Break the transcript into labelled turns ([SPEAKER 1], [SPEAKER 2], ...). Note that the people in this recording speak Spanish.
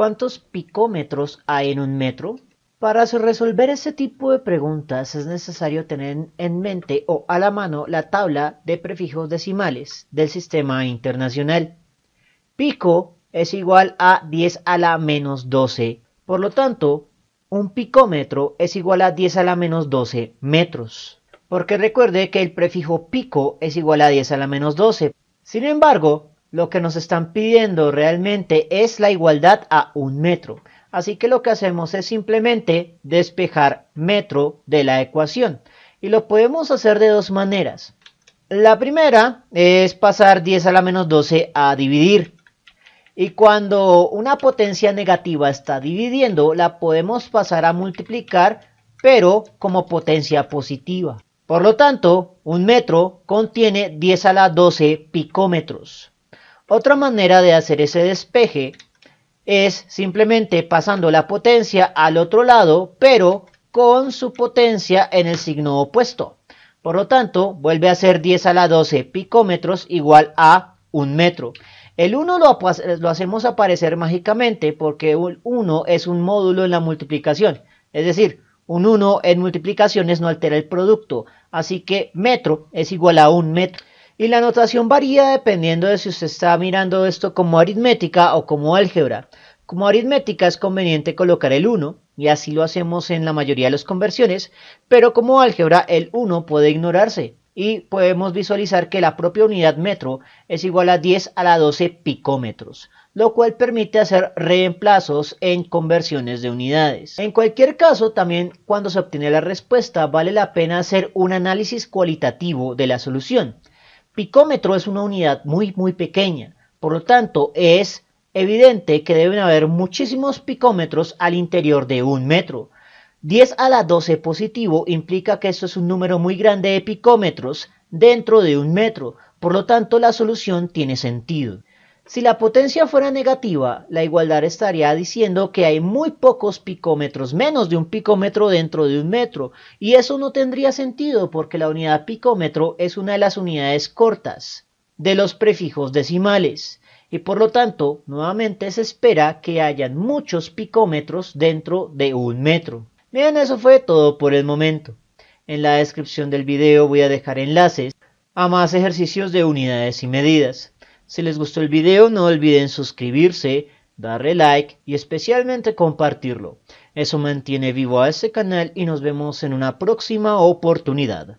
[SPEAKER 1] ¿Cuántos picómetros hay en un metro? Para resolver ese tipo de preguntas es necesario tener en mente o a la mano la tabla de prefijos decimales del sistema internacional. Pico es igual a 10 a la menos 12. Por lo tanto, un picómetro es igual a 10 a la menos 12 metros. Porque recuerde que el prefijo pico es igual a 10 a la menos 12. Sin embargo, lo que nos están pidiendo realmente es la igualdad a un metro. Así que lo que hacemos es simplemente despejar metro de la ecuación. Y lo podemos hacer de dos maneras. La primera es pasar 10 a la menos 12 a dividir. Y cuando una potencia negativa está dividiendo, la podemos pasar a multiplicar, pero como potencia positiva. Por lo tanto, un metro contiene 10 a la 12 picómetros. Otra manera de hacer ese despeje es simplemente pasando la potencia al otro lado, pero con su potencia en el signo opuesto. Por lo tanto, vuelve a ser 10 a la 12 picómetros igual a 1 metro. El 1 lo, lo, hacemos aparecer mágicamente porque un 1 es un módulo en la multiplicación. Es decir, un 1 en multiplicaciones no altera el producto. Así que metro es igual a 1 metro. Y la notación varía dependiendo de si usted está mirando esto como aritmética o como álgebra. Como aritmética es conveniente colocar el 1, y así lo hacemos en la mayoría de las conversiones, pero como álgebra el 1 puede ignorarse, y podemos visualizar que la propia unidad metro es igual a 10 a la 12 picómetros, lo cual permite hacer reemplazos en conversiones de unidades. En cualquier caso, también cuando se obtiene la respuesta vale la pena hacer un análisis cualitativo de la solución, Picómetro es una unidad muy muy pequeña, por lo tanto es evidente que deben haber muchísimos picómetros al interior de un metro. 10 a la 12 positivo implica que esto es un número muy grande de picómetros dentro de un metro, por lo tanto la solución tiene sentido. Si la potencia fuera negativa, la igualdad estaría diciendo que hay muy pocos picómetros, menos de un picómetro dentro de un metro, y eso no tendría sentido porque la unidad picómetro es una de las unidades cortas de los prefijos decimales, y por lo tanto, nuevamente se espera que hayan muchos picómetros dentro de un metro. Bien, eso fue todo por el momento. En la descripción del video voy a dejar enlaces a más ejercicios de unidades y medidas. Si les gustó el video no olviden suscribirse, darle like y especialmente compartirlo. Eso mantiene vivo a este canal y nos vemos en una próxima oportunidad.